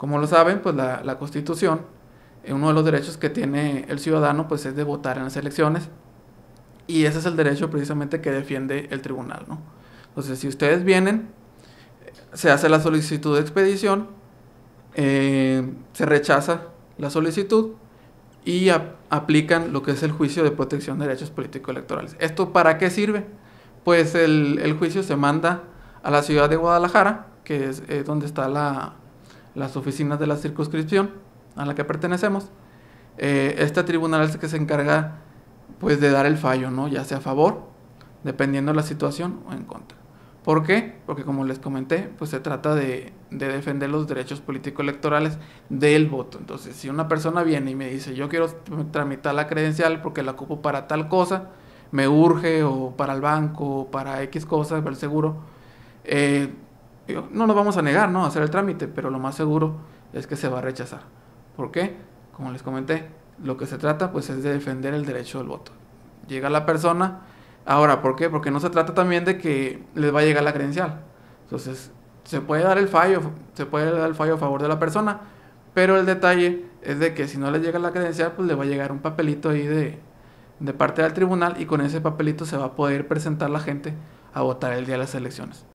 Como lo saben, pues la, la Constitución, eh, uno de los derechos que tiene el ciudadano, pues es de votar en las elecciones. Y ese es el derecho precisamente que defiende el tribunal, Entonces, si ustedes vienen, se hace la solicitud de expedición, eh, se rechaza la solicitud y aplican lo que es el juicio de protección de derechos políticos electorales ¿Esto para qué sirve? Pues el, juicio se manda a la ciudad de Guadalajara, que es eh, donde está la, las oficinas de la circunscripción a la que pertenecemos. Eh, este tribunal es el que se encarga pues de dar el fallo, ¿no? Ya sea a favor, dependiendo de la situación o en contra. ¿Por qué? Porque como les comenté, pues se trata de, defender los derechos político-electorales del voto. Entonces, si una persona viene y me dice, yo quiero tramitar la credencial porque la ocupo para tal cosa, me urge, o para el banco, o para X cosas, para el seguro, eh, no nos vamos a negar, ¿no? A hacer el trámite, pero lo más seguro es que se va a rechazar. ¿Por qué? Como les comenté, lo que se trata pues es de defender el derecho del voto. Llega la persona, ahora, ¿por qué? Porque no se trata también de que les va a llegar la credencial. Entonces, se puede dar el fallo, se puede dar el fallo a favor de la persona, pero el detalle es de que si no les llega la credencial, pues le va a llegar un papelito ahí de, de parte del tribunal y con ese papelito se va a poder presentar la gente a votar el día de las elecciones.